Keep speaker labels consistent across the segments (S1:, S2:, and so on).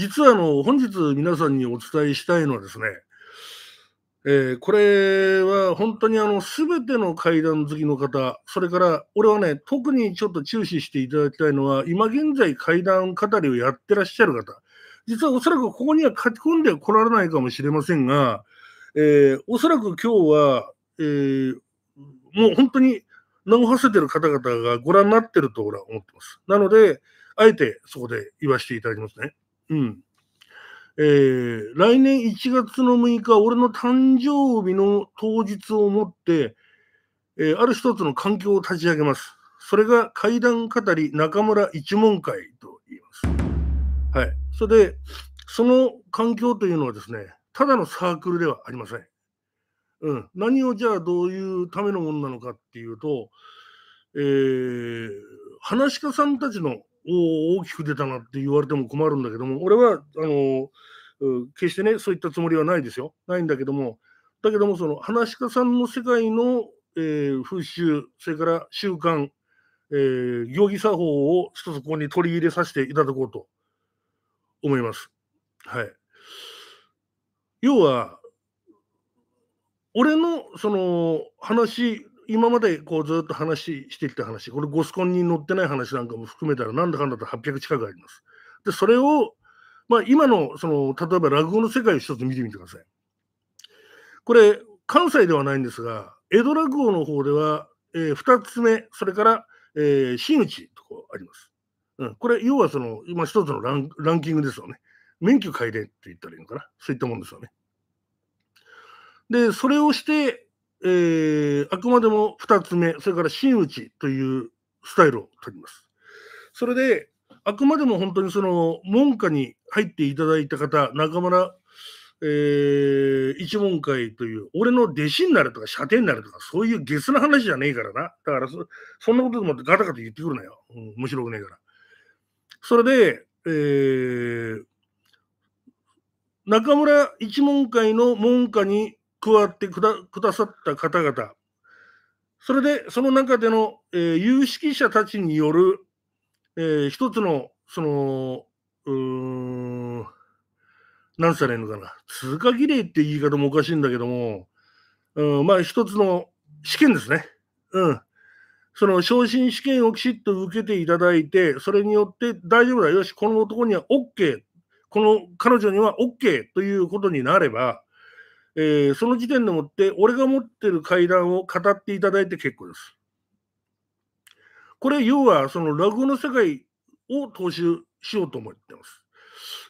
S1: 実はあの本日皆さんにお伝えしたいのはですね、えー、これは本当にあの全ての階段好きの方、それから俺はね、特にちょっと注視していただきたいのは、今現在階段語りをやってらっしゃる方、実はおそらくここには書き込んでこられないかもしれませんが、えー、おそらく今日は、えー、もう本当に名を馳せてる方々がご覧になってると俺は思ってます。なので、あえてそこで言わせていただきますね。うん。えー、来年1月の6日、俺の誕生日の当日をもって、えー、ある一つの環境を立ち上げます。それが怪談語り中村一門会と言います。はい。それで、その環境というのはですね、ただのサークルではありません。うん。何をじゃあどういうためのものなのかっていうと、えー、話し家さんたちのお大きく出たなって言われても困るんだけども、俺はあの決してね、そういったつもりはないですよ、ないんだけども、だけども、その話し家さんの世界の、えー、風習、それから習慣、えー、行儀作法を一つここに取り入れさせていただこうと思います。はい、要は、俺のその話今までこうずっと話してきた話、これゴスコンに載ってない話なんかも含めたら、なんだかんだと800近くあります。で、それを、まあ、今のその例えば落語の世界を一つ見てみてください。これ、関西ではないんですが、江戸落語の方では、えー、2つ目、それから、えー、真打ちとこあります。うん、これ、要はその、今一つのランランキングですよね。免許改善って言ったらいいのかな。そういったもんですよね。で、それをして、えー、あくまでも2つ目、それから真打ちというスタイルを取ります。それで、あくまでも本当にその門下に入っていただいた方、中村、えー、一門会という、俺の弟子になるとか、射程になるとか、そういうゲスな話じゃねえからな。だからそ、そんなことでもガタガタ言ってくるなよ。うん、面白くねえから。それで、えー、中村一門会の門下に加わってくださった方々、それでその中での、えー、有識者たちによる、えー、一つの、その、うーん、なんしたらいいのかな、通過儀礼って言い方もおかしいんだけども、うん、まあ一つの試験ですね。うん。その昇進試験をきちっと受けていただいて、それによって大丈夫だ、よし、この男には OK、この彼女には OK ということになれば、えー、その時点でもって、俺が持ってる階段を語っていただいて結構です。これ、要は、その落語の世界を踏襲しようと思ってます。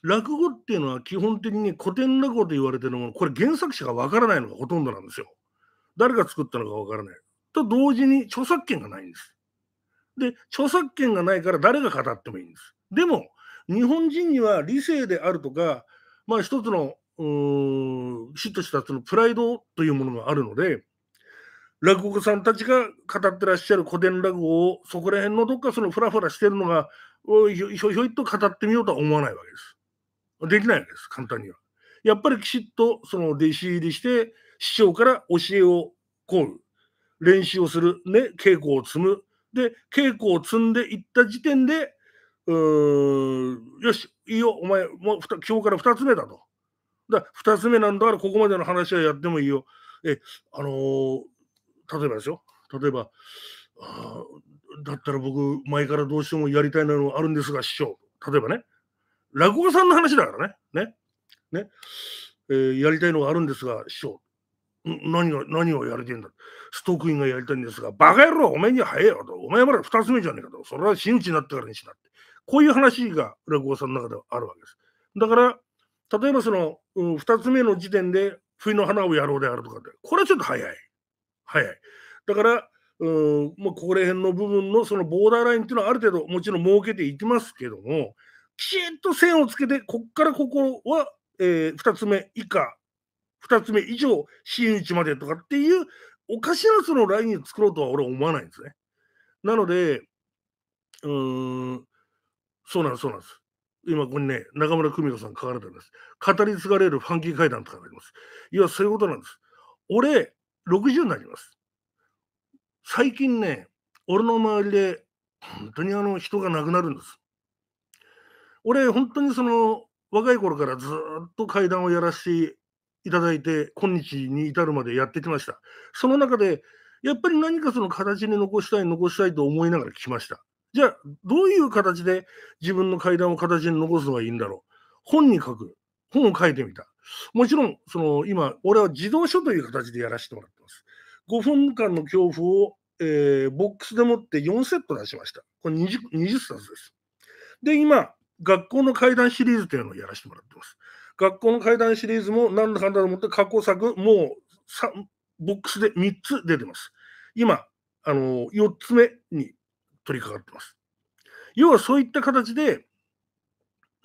S1: 落語っていうのは基本的に古典落語と言われてるもの、これ原作者がわからないのがほとんどなんですよ。誰が作ったのかわからない。と同時に著作権がないんです。で、著作権がないから誰が語ってもいいんです。でも、日本人には理性であるとか、まあ一つのきちっとしたそのプライドというものがあるので、落語家さんたちが語ってらっしゃる古典落語をそこら辺のどっかそのふらふらしてるのがひょひょいっと語ってみようとは思わないわけです。できないわけです簡単には。やっぱりきちっとその弟子入りして師匠から教えを請う練習をする、ね、稽古を積むで稽古を積んでいった時点でうーよしいいよお前もう今日から2つ目だとだ2つ目なんだからここまでの話はやってもいいよ。え、あのー、例えばですよ。例えば、あだったら僕、前からどうしてもやりたいのあるんですが、師匠。例えばね、落語さんの話だからね。ね。ね。えー、やりたいのがあるんですが、師匠。何が、何をやりてんだストークインがやりたいんですが、バカ野郎、お前には早いよと。お前まだ2つ目じゃねえかと。それは真打ちになってからにしなって。こういう話が落語さんの中ではあるわけです。だから、例えばその、うん、2つ目の時点で冬の花をやろうであるとかって、これはちょっと早い。早い。だから、うんまあ、ここら辺の部分のそのボーダーラインっていうのはある程度もちろん設けていきますけども、きちんと線をつけて、ここからここは、えー、2つ目以下、2つ目以上、真打ちまでとかっていう、おかしなそのラインを作ろうとは俺は思わないんですね。なので、うん、そうなんです、そうなんです。今ここにね、中村久美子さん書かれてるんです。語り継がれるファンキー会談とかあります。いや、そういうことなんです。俺、60になります。最近ね、俺の周りで、本当にあの人が亡くなるんです。俺、本当にその、若い頃からずっと会談をやらせていただいて、今日に至るまでやってきました。その中で、やっぱり何かその形に残したい、残したいと思いながら来ました。じゃあ、どういう形で自分の階段を形に残すのがいいんだろう。本に書く。本を書いてみた。もちろん、その今、俺は自動書という形でやらせてもらってます。5分間の恐怖を、えー、ボックスでもって4セット出しました。これ 20, 20冊です。で、今、学校の階段シリーズというのをやらせてもらってます。学校の階段シリーズも何だかんだと思って過去作、もうボックスで3つ出てます。今、あの4つ目に取り掛かってます。要はそういった形で、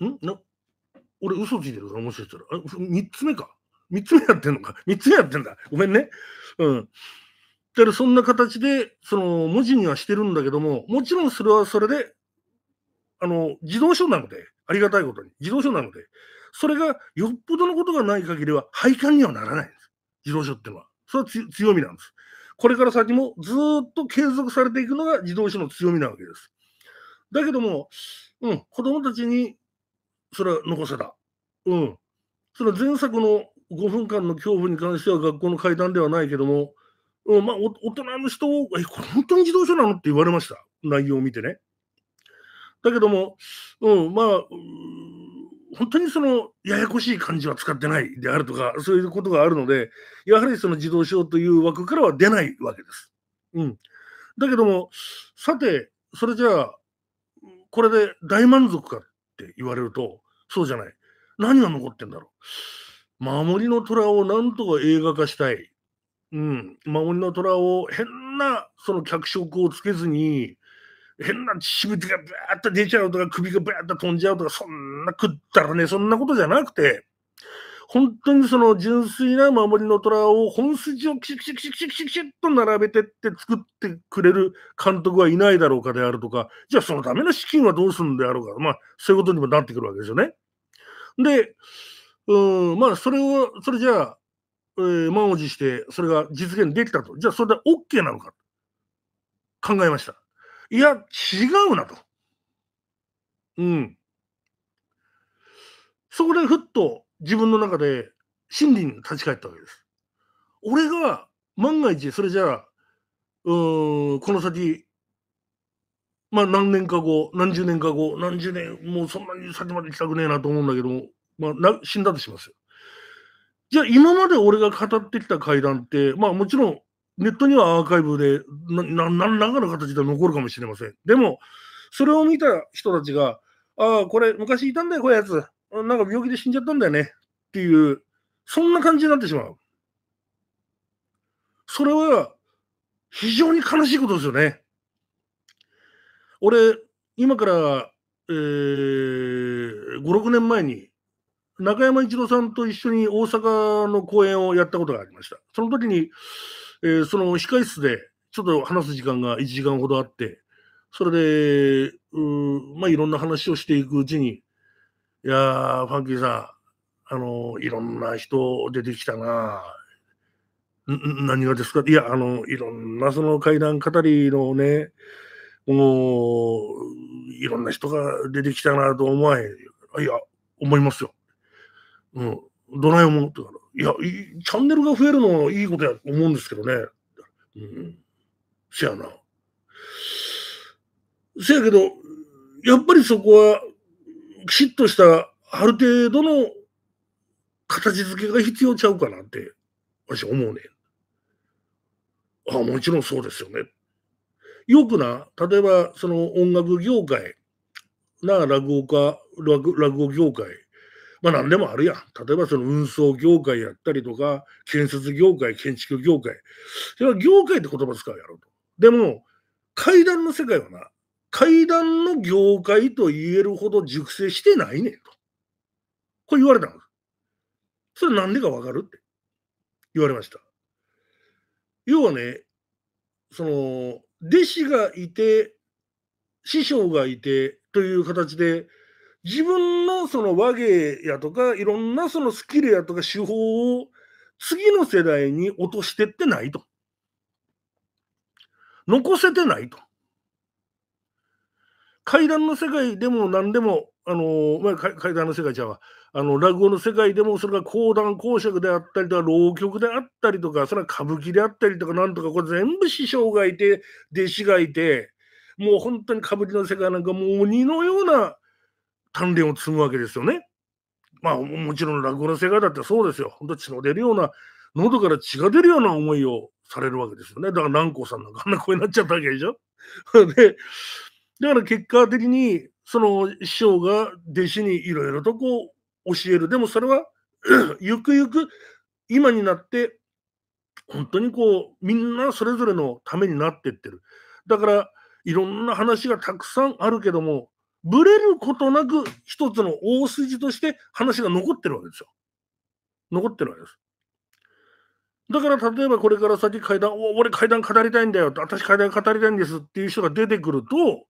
S1: んな俺嘘ついてるからもしかしたら。3つ目か。3つ目やってんのか。3 つ目やってんだ。ごめんね。うん。だからそんな形で、その文字にはしてるんだけども、もちろんそれはそれで、あの、自動書なので、ありがたいことに、自動書なので、それがよっぽどのことがない限りは、廃刊にはならないんです。自動書っていうのは。それは強みなんです。これから先もずっと継続されていくのが児童車の強みなわけです。だけども、うん、子供たちにそれは残せた。うん。それは前作の5分間の恐怖に関しては学校の階段ではないけども、うん、まあ、大人の人を、え、これ本当に自動車なのって言われました。内容を見てね。だけども、うん、まあ、本当にそのややこしい漢字は使ってないであるとか、そういうことがあるので、やはりその自動書という枠からは出ないわけです。うん、だけども、さて、それじゃあ、これで大満足かって言われると、そうじゃない。何が残ってんだろう。守りの虎をなんとか映画化したい。うん、守りの虎を変なその脚色をつけずに、変なしぶがバーッと出ちゃうとか、首がバーッと飛んじゃうとか、そんな食ったらね、そんなことじゃなくて、本当にその純粋な守りの虎を本筋をキシキシキシキシキシキシッと並べてって作ってくれる監督はいないだろうかであるとか、じゃあそのための資金はどうするんであろうか、まあそういうことにもなってくるわけですよね。で、うん、まあそれを、それじゃあ、えー、満を持してそれが実現できたと。じゃあそれで OK なのか考えました。いや、違うなと。うん。そこでふっと自分の中で真理に立ち返ったわけです。俺が万が一、それじゃあ、うーん、この先、まあ何年か後、何十年か後、何十年、もうそんなに先まで行きたくねえなと思うんだけども、まあな死んだとしますよ。じゃあ今まで俺が語ってきた階段って、まあもちろんネットにはアーカイブで何らかの形で残るかもしれません。でも、それを見た人たちが、ああ、これ昔いたんだよ、こういうやつ。なんか病気で死んじゃったんだよね。っていう、そんな感じになってしまう。それは非常に悲しいことですよね。俺、今から、えー、5、6年前に、中山一郎さんと一緒に大阪の公演をやったことがありました。その時に、えー、その控室でちょっと話す時間が1時間ほどあって、それで、うまあ、いろんな話をしていくうちに、いやー、ファンキーさん、あのいろんな人出てきたな。何がですかいや、あの、いろんなその階段語りのね、もう、いろんな人が出てきたなと思わへん。いや、思いますよ。うん。どない思うとか、いや、チャンネルが増えるのはいいことやと思うんですけどね。うん。せやな。せやけど、やっぱりそこは、きちっとした、ある程度の形付けが必要ちゃうかなって、私思うね。ああ、もちろんそうですよね。よくな、例えば、その音楽業界、な、落語家、落語業界、まあ何でもあるやん。例えばその運送業界やったりとか、建設業界、建築業界。それは業界って言葉使うやろと。でも、階段の世界はな、階段の業界と言えるほど熟成してないねんと。これ言われたの。それなんでかわかるって言われました。要はね、その、弟子がいて、師匠がいてという形で、自分のその和芸やとか、いろんなそのスキルやとか手法を次の世代に落としてってないと。残せてないと。階段の世界でも何でも、あの、まあ、階段の世界ちゃうわ。あの、落語の世界でも、それが講談、講釈であったりとか、浪曲であったりとか、それは歌舞伎であったりとか、なんとか、これ全部師匠がいて、弟子がいて、もう本当に歌舞伎の世界なんかもう鬼のような、鍛錬を積むわけですよね。まあ、もちろん落語の世界だってそうですよ。ほん血の出るような、喉から血が出るような思いをされるわけですよね。だから南光さんなんかあんな声になっちゃったわけでしょ。で、だから結果的に、その師匠が弟子にいろいろとこう教える。でもそれは ゆくゆく今になって、本当にこう、みんなそれぞれのためになってってる。だから、いろんな話がたくさんあるけども、ぶれることなく一つの大筋として話が残ってるわけですよ。残ってるわけです。だから例えばこれから先階段、俺階段語りたいんだよ、私階段語りたいんですっていう人が出てくると、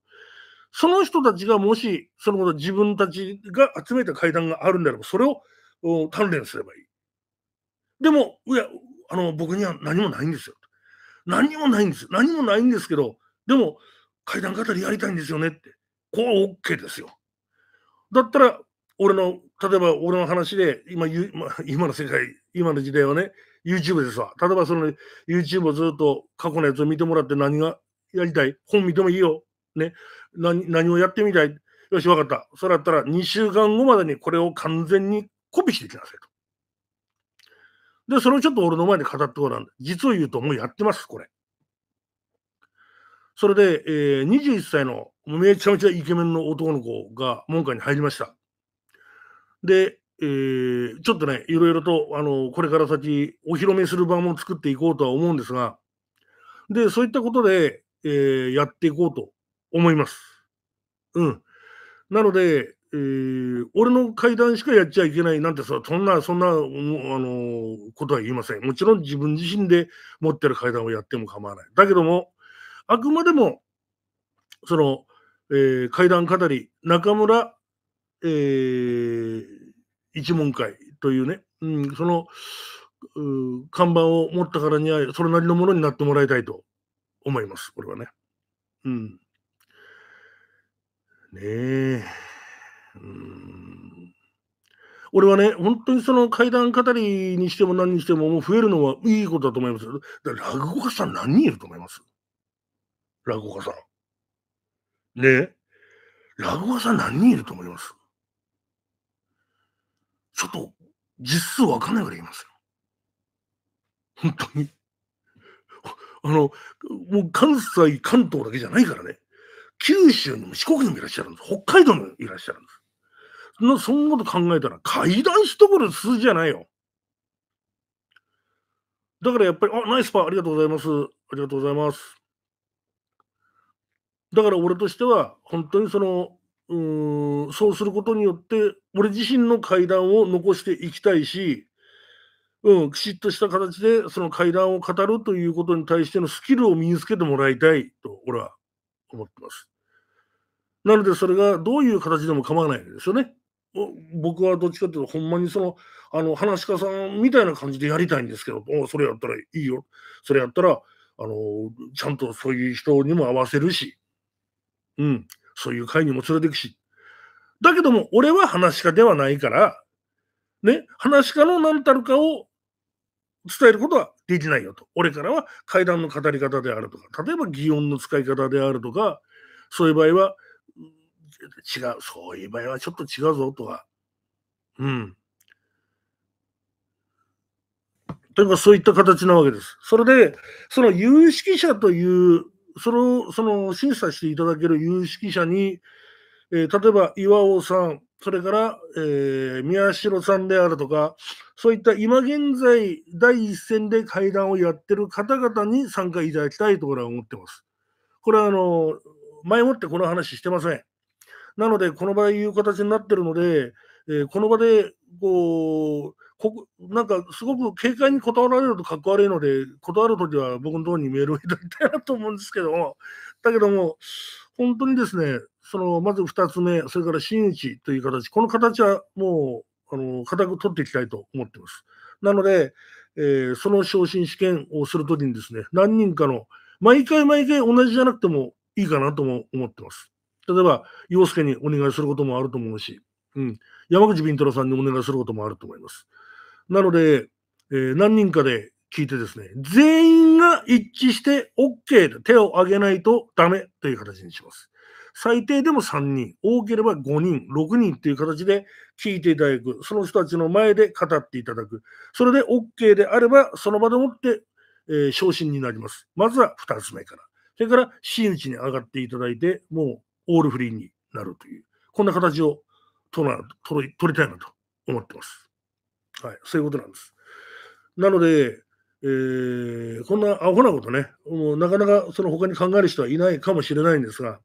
S1: その人たちがもし、そのこと自分たちが集めた階段があるんであれば、それを鍛錬すればいい。でも、いや、あの、僕には何もないんですよ。何もないんです。何もないんですけど、でも、階段語りやりたいんですよねって。ここは OK ですよ。だったら、俺の、例えば俺の話で、今、今の世界、今の時代はね、YouTube ですわ。例えばその YouTube をずっと過去のやつを見てもらって何がやりたい本見てもいいよ。ね。何何をやってみたいよし、わかった。それだったら2週間後までにこれを完全にコピーしてきなさいと。で、それをちょっと俺の前で語ってごらん。実を言うともうやってます、これ。それで、えー、21歳のめちゃめちゃイケメンの男の子が門下に入りました。で、えー、ちょっとね、いろいろと、あの、これから先、お披露目する場も作っていこうとは思うんですが、で、そういったことで、えー、やっていこうと思います。うん。なので、えー、俺の階段しかやっちゃいけないなんてさ、そんな、そんな、あのことは言いません。もちろん自分自身で持ってる階段をやっても構わない。だけども、あくまでも、その、えー、怪談語り、中村、えー、一門会というね、うん、そのう、看板を持ったからには、それなりのものになってもらいたいと思います、これはね。うん。ねえ。うん俺はね、本当にその怪談語りにしても何にしても、もう増えるのはいいことだと思います。だから落語家さん何人いると思います落語家さん。で、落語家さん何人いると思いますちょっと実数わかんないぐらいいますよ。本当に。あの、もう関西、関東だけじゃないからね。九州にも四国にもいらっしゃるんです。北海道にもいらっしゃるんです。そんな、そんなこと考えたら、階段一頃数字じゃないよ。だからやっぱり、あ、ナイスパー、ありがとうございます。ありがとうございます。だから俺としては、本当にその、うん、そうすることによって、俺自身の階段を残していきたいし、うん、きちっとした形で、その階段を語るということに対してのスキルを身につけてもらいたいと、俺は思ってます。なので、それがどういう形でも構わないですよね。僕はどっちかというと、ほんまにその、あの、話し家さんみたいな感じでやりたいんですけど、おそれやったらいいよ。それやったら、あの、ちゃんとそういう人にも合わせるし、うん、そういう会にも連れてくし。だけども、俺は話し家ではないから、ね、話し家の何たるかを伝えることはできないよと。俺からは階段の語り方であるとか、例えば擬音の使い方であるとか、そういう場合は、違う、そういう場合はちょっと違うぞとか。うん。というか、そういった形なわけです。それで、その有識者というその、その審査していただける有識者に、えー、例えば岩尾さん、それから、えー、宮代さんであるとか、そういった今現在、第一線で会談をやってる方々に参加いただきたいと俺は思ってます。これはあの前もってこの話してません。なので、この場合いう形になってるので、えー、この場でこうこなんかすごく軽快に断られるとかっこ悪いので、断るときは僕のところにメールをいただきたいなと思うんですけども、だけども、本当にですね、そのまず2つ目、それから真打ちという形、この形はもう、あの固く取っていきたいと思ってます。なので、えー、その昇進試験をするときにですね、何人かの、毎回毎回同じじゃなくてもいいかなとも思ってます。例えば、洋介にお願いすることもあると思うし、うん、山口敏太郎さんにお願いすることもあると思います。なので、えー、何人かで聞いてですね、全員が一致して OK で手を挙げないとダメという形にします。最低でも3人、多ければ5人、6人という形で聞いていただく。その人たちの前で語っていただく。それで OK であれば、その場でもって、えー、昇進になります。まずは2つ目から。それから、真打ちに上がっていただいて、もうオールフリーになるという。こんな形を取取り取りたいなと思ってます。はい、そういうことなんです。なので、えー、こんなアホなことね、もうなかなかその他に考える人はいないかもしれないんですが、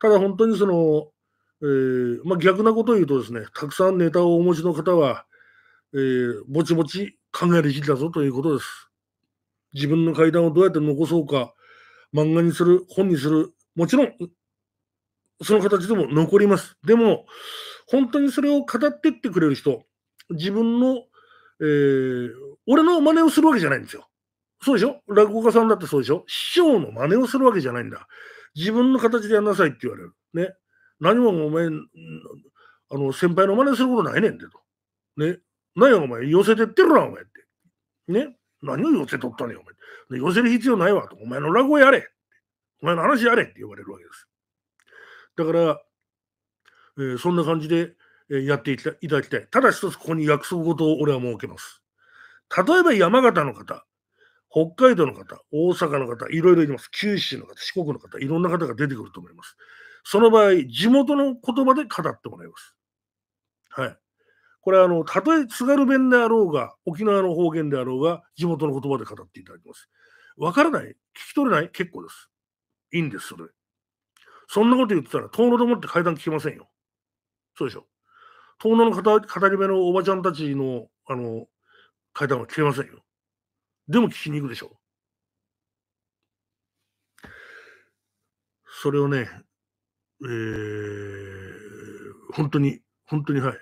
S1: ただ本当にその、えー、まあ、逆なことを言うとですね、たくさんネタをお持ちの方は、えー、ぼちぼち考える時期だぞということです。自分の階段をどうやって残そうか、漫画にする、本にする、もちろん、その形でも残ります。でも、本当にそれを語ってってくれる人、自分の、えー、俺の真似をするわけじゃないんですよ。そうでしょ落語家さんだってそうでしょ師匠の真似をするわけじゃないんだ。自分の形でやんなさいって言われる。ね。何もお前、あの、先輩の真似することないねんてと。ね。何やお前、寄せてってるな、お前って。ね。何を寄せとったねん、お前。寄せる必要ないわと。お前の落語やれ。お前の話やれって言われるわけです。だから、えー、そんな感じで、やっていただきたい。ただ一つここに約束事を俺は設けます。例えば山形の方、北海道の方、大阪の方、いろいろいます。九州の方、四国の方、いろんな方が出てくると思います。その場合、地元の言葉で語ってもらいます。はい。これはあの、たとえ津軽弁であろうが、沖縄の方言であろうが、地元の言葉で語っていただきます。わからない聞き取れない結構です。いいんです、それ。そんなこと言ってたら、遠野ともって階段聞きませんよ。そうでしょ。遠野の語り部のおばちゃんたちの、あの、階段は聞けませんよ。でも聞きに行くでしょ。う。それをね、えー、本当に、本当にはい。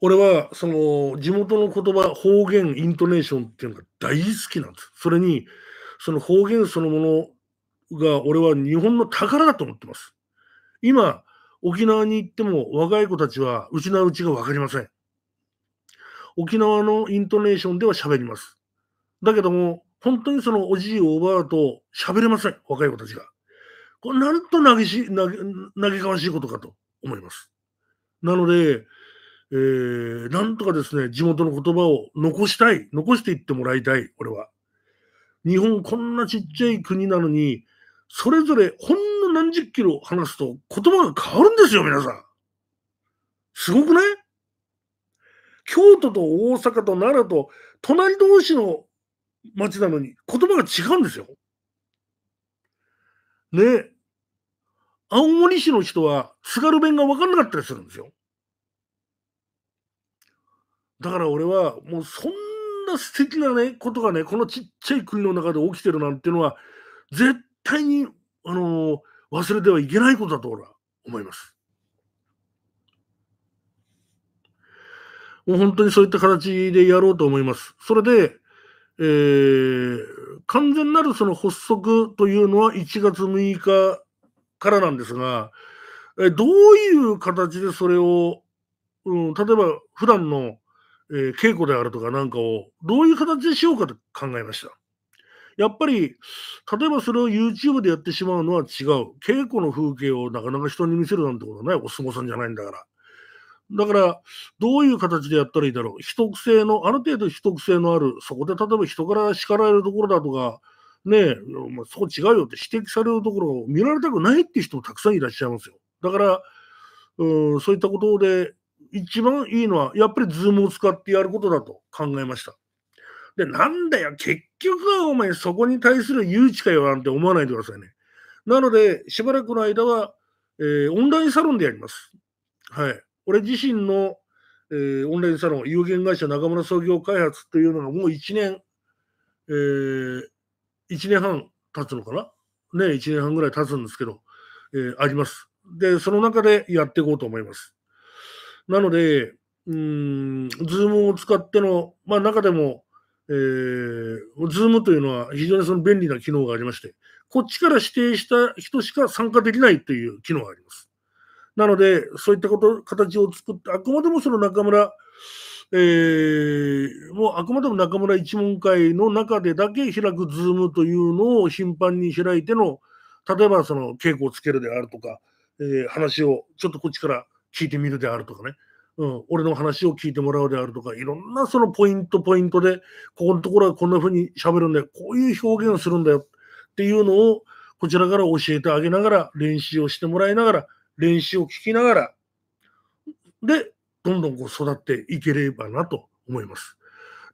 S1: 俺は、その、地元の言葉、方言、イントネーションっていうのが大好きなんです。それに、その方言そのものが、俺は日本の宝だと思ってます。今、沖縄に行っても若い子たちはうちなうちが分かりません。沖縄のイントネーションでは喋ります。だけども、本当にそのおじいおばあと喋れません、若い子たちが。これなんと嘆し嘆かわしいことかと思います。なので、えー、なんとかですね、地元の言葉を残したい、残していってもらいたい、俺は。日本こんなちっちゃい国なのに、それぞれほん何十キロ話すと言葉が変わるんですよ、皆さん。すごくない京都と大阪と奈良と隣同士の町なのに言葉が違うんですよ。ね青森市の人は津軽弁が分かんなかったりするんですよ。だから俺はもうそんな素敵なねことがねこのちっちゃい国の中で起きてるなんていうのは絶対にあのー忘れてはいけないことだと俺は思います。もう本当にそういった形でやろうと思います。それで、えー、完全なるその発足というのは1月6日からなんですが、えどういう形でそれを、うん、例えば普段の、えー、稽古であるとかなんかをどういう形でしようかと考えました。やっぱり、例えばそれを YouTube でやってしまうのは違う。稽古の風景をなかなか人に見せるなんてことはない。お相撲さんじゃないんだから。だから、どういう形でやったらいいだろう。秘匿性の、ある程度秘匿性のある、そこで例えば人から叱られるところだとか、ねえ、まあ、そこ違うよって指摘されるところを見られたくないっていう人もたくさんいらっしゃいますよ。だから、うん、そういったことで、一番いいのは、やっぱりズームを使ってやることだと考えました。で、なんだよ、結局はお前そこに対する誘致かよなんて思わないでくださいね。なので、しばらくの間は、えー、オンラインサロンでやります。はい。俺自身の、えー、オンラインサロン、有限会社中村創業開発というのがもう1年、えー、1年半経つのかなね、1年半ぐらい経つんですけど、えー、あります。で、その中でやっていこうと思います。なので、うん、ズームを使っての、まあ中でも、えー、Zoom というのは非常にその便利な機能がありまして、こっちから指定した人しか参加できないという機能があります。なので、そういったこと、形を作って、あくまでもその中村、えー、もうあくまでも中村一門会の中でだけ開くズームというのを頻繁に開いての、例えばその稽古をつけるであるとか、えー、話をちょっとこっちから聞いてみるであるとかね、うん、俺の話を聞いてもらうであるとか、いろんなそのポイントポイントで、ここのところはこんな風に喋るんだよ、こういう表現をするんだよっていうのを、こちらから教えてあげながら、練習をしてもらいながら、練習を聞きながら、で、どんどんこう育っていければなと思います。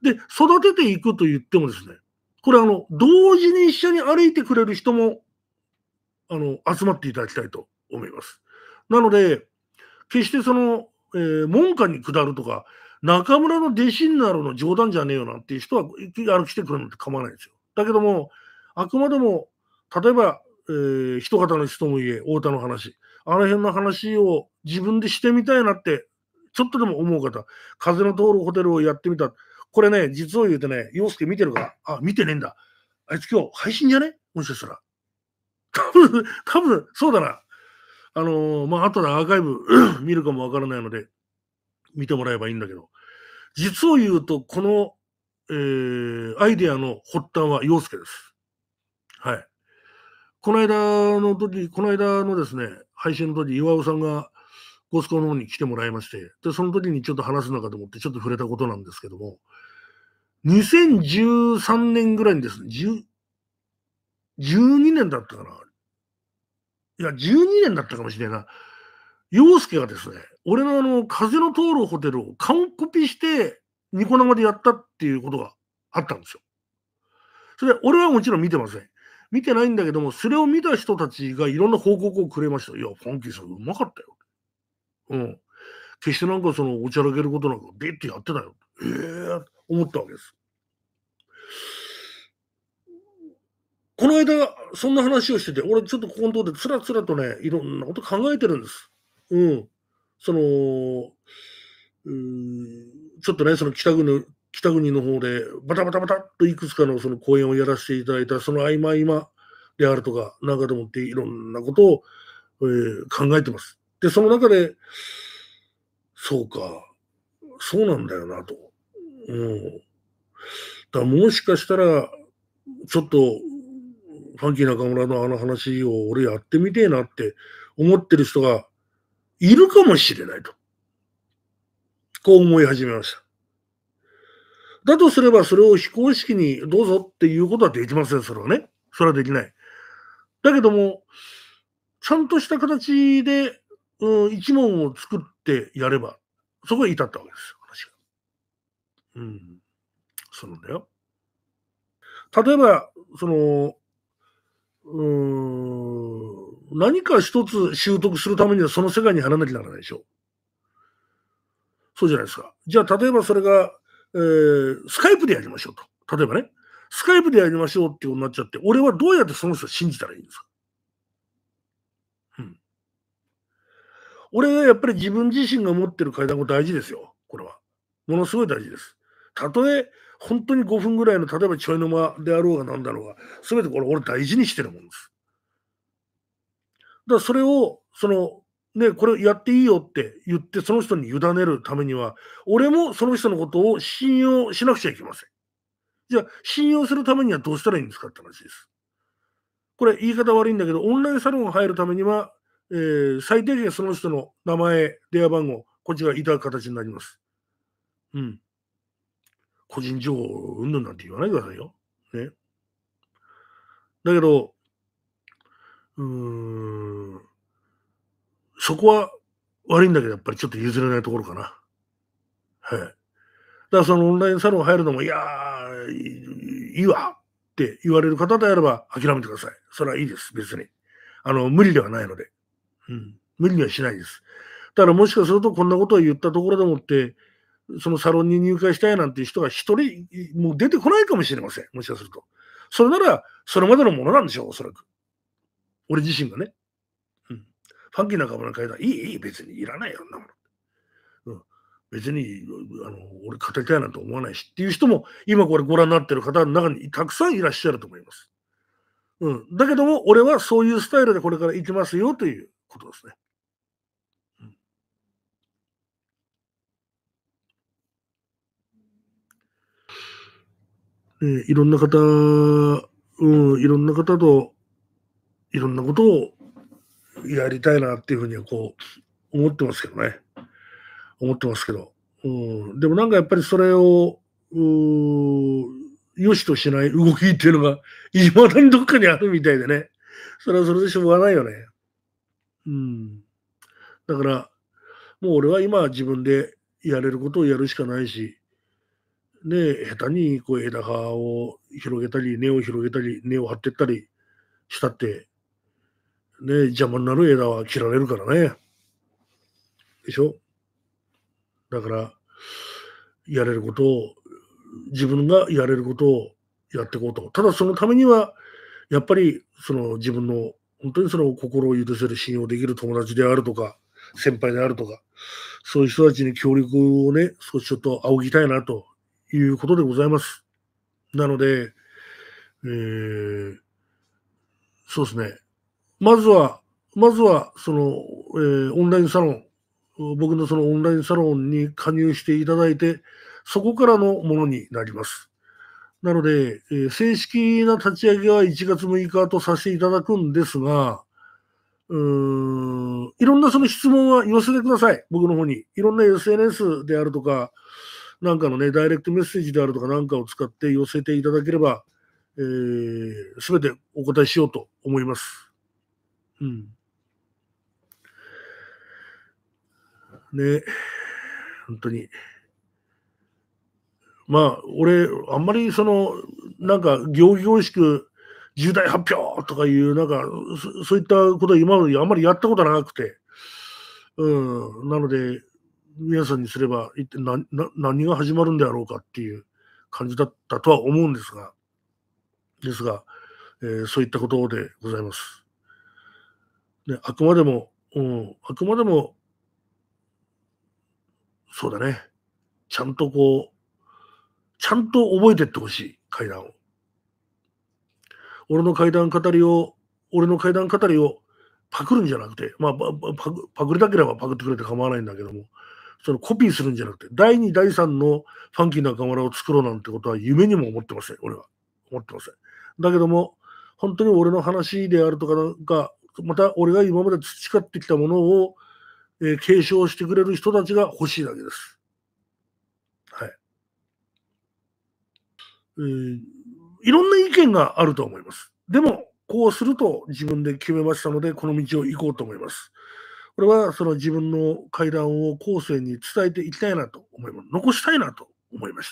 S1: で、育てていくと言ってもですね、これあの、同時に一緒に歩いてくれる人も、あの、集まっていただきたいと思います。なので、決してその、えー、門下に下るとか、中村の弟子になるの冗談じゃねえよなんていう人は、あの来てくるのって構わないですよ。だけども、あくまでも、例えば、えー、一方の人もいえ、太田の話、あの辺の話を自分でしてみたいなって、ちょっとでも思う方、風の通るホテルをやってみた。これね、実を言うとね、洋介見てるから、あ、見てねえんだ。あいつ今日配信じゃねもしかしたら。多分、多分、そうだな。あのー、まあ、後でアーカイブ 見るかもわからないので、見てもらえばいいんだけど、実を言うと、この、えー、アイデアの発端は洋介です。はい。この間の時、この間のですね、配信の時、岩尾さんがゴスコの方に来てもらいまして、で、その時にちょっと話す中でもってちょっと触れたことなんですけども、2013年ぐらいにですね、10 12年だったかないや、12年だったかもしれないな。洋介がですね、俺のあの、風の通るホテルを完コピして、ニコ生でやったっていうことがあったんですよ。それ、俺はもちろん見てません。見てないんだけども、それを見た人たちがいろんな報告をくれました。いや、ファンキーさん、うまかったよ。うん。決してなんかその、おちゃらけることなんか、ビッてやってたよ。ええー、思ったわけです。この間、そんな話をしてて、俺ちょっとここのとこでつらつらとね、いろんなこと考えてるんです。うん。その、うん、ちょっとね、その北国の、北国の方で、バタバタバタっといくつかのその講演をやらせていただいた、その合間合間であるとか、なんかと思っていろんなことを、えー、考えてます。で、その中で、そうか、そうなんだよなと。うん。だもしかしたら、ちょっとファンキー中村のあの話を俺やってみてえなって思ってる人がいるかもしれないと。こう思い始めました。だとすればそれを非公式にどうぞっていうことはできません、それはね。それはできない。だけども、ちゃんとした形で、うん、一問を作ってやれば、そこへ至ったわけですよ、話が。うん。そうなんだよ。例えば、その、うん、何か一つ習得するためにはその世界に入らなきゃならないでしょう。そうじゃないですか。じゃあ、例えばそれが、えー、スカイプでやりましょうと。例えばね、スカイプでやりましょうってことになっちゃって、俺はどうやってその人を信じたらいいんですか俺はやっぱり自分自身が持ってる階段も大事ですよ、これは。ものすごい大事です。たとえ本当に5分ぐらいの、例えばちょいの間であろうが何だろうが、すべてこれ俺大事にしてるもんです。だからそれを、その、ね、これやっていいよって言って、その人に委ねるためには、俺もその人のことを信用しなくちゃいけません。じゃあ、信用するためにはどうしたらいいんですかって話です。これ、言い方悪いんだけど、オンラインサロンが入るためには、えー、最低限その人の名前、電話番号、こっちがいただく形になります。うん。個人情報うんぬんなんて言わないでくださいよ。ね。だけど、うーん、そこは悪いんだけど、やっぱりちょっと譲れないところかな。はい。だからそのオンラインサロン入るのも、いやー、いいわって言われる方であれば諦めてください。それはいいです、別に。あの、無理ではないので。うん。無理にはしないです。だからもしかするとこんなことを言ったところでもって、そのサロンに入会したいなんていう人が一人、もう出てこないかもしれません。もしかすると。それなら、それまでのものなんでしょう、おそらく。俺自身がね。うん。ファンキーな株の階段、いい、いい、別にいらないよ、んなもの。うん。別に、あの、俺語りたいなんて思わないしっていう人も、今これご覧になってる方の中にたくさんいらっしゃると思います。うん。だけども、俺はそういうスタイルでこれから行きますよということですね。えー、いろんな方、うん、いろんな方といろんなことをやりたいなっていうふうにはこう思ってますけどね。思ってますけど。うん、でもなんかやっぱりそれを、良しとしない動きっていうのが、いまだにどっかにあるみたいでね。それはそれでしょうがないよね。うん。だから、もう俺は今自分でやれることをやるしかないし、ね、下手にこう枝葉を広げたり、根を広げたり、根を張ってったりしたって、ね、邪魔になる枝は切られるからね。でしょだから、やれることを、自分がやれることをやっていこうと。ただそのためには、やっぱりその自分の本当にその心を許せる信用できる友達であるとか、先輩であるとか、そういう人たちに協力をね、少しちょっと仰ぎたいなということでございます。なので、えー、そうですね。まずは、まずは、その、えー、オンラインサロン、僕のそのオンラインサロンに加入していただいて、そこからのものになります。なので、えー、正式な立ち上げは1月6日とさせていただくんですが、うーん、いろんなその質問は寄せてください。僕の方に。いろんな SNS であるとか、なんかのね、ダイレクトメッセージであるとかなんかを使って寄せていただければ、えー、てお答えしようと思います。うん。ね、本当に。まあ、俺、あんまりその、なんか、行々しく、重大発表とかいう、なんかそ、そういったことは今まであんまりやったことなくて、うん、なので、皆さんにすれば一体何何が始まるんであろうかっていう感じだったとは思うんですが、ですが、えー、そういったことでございます。であくまでも、うん、あくまでも、そうだね、ちゃんとこう、ちゃんと覚えてってほしい、階段を。俺の階段語りを、俺の階段語りをパクるんじゃなくて、まあ、パクりたければパクってくれて構わないんだけども、そのコピーするんじゃなくて、第2、第3のファンキーな瓦を作ろうなんてことは夢にも思ってません、俺は。思ってません。だけども、本当に俺の話であるとかが、また俺が今まで培ってきたものを、えー、継承してくれる人たちが欲しいだけです。はい。えー、いろんな意見があると思います。でも、こうすると自分で決めましたので、この道を行こうと思います。これはその自分の会談を後世に伝えていきたいなと思います。残したいなと思いまし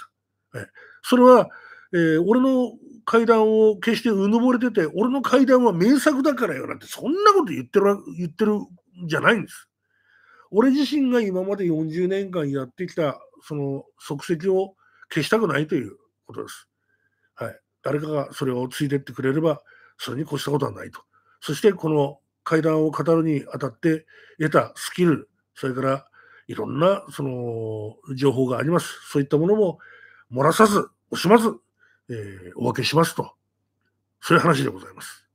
S1: た。それは、えー、俺の会談を決してうぬぼれてて、俺の会談は名作だからよなんて、そんなこと言ってる、言ってるんじゃないんです。俺自身が今まで40年間やってきた、その足跡を消したくないということです。はい。誰かがそれを継いでってくれれば、それに越したことはないと。そして、この階段を語るにあたって得たスキル、それからいろんなその情報があります。そういったものも漏らさず、惜しまず、えー、お分けしますと。そういう話でございます。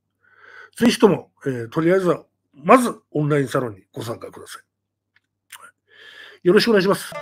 S1: ぜひとも、えー、とりあえずは、まずオンラインサロンにご参加ください。よろしくお願いします。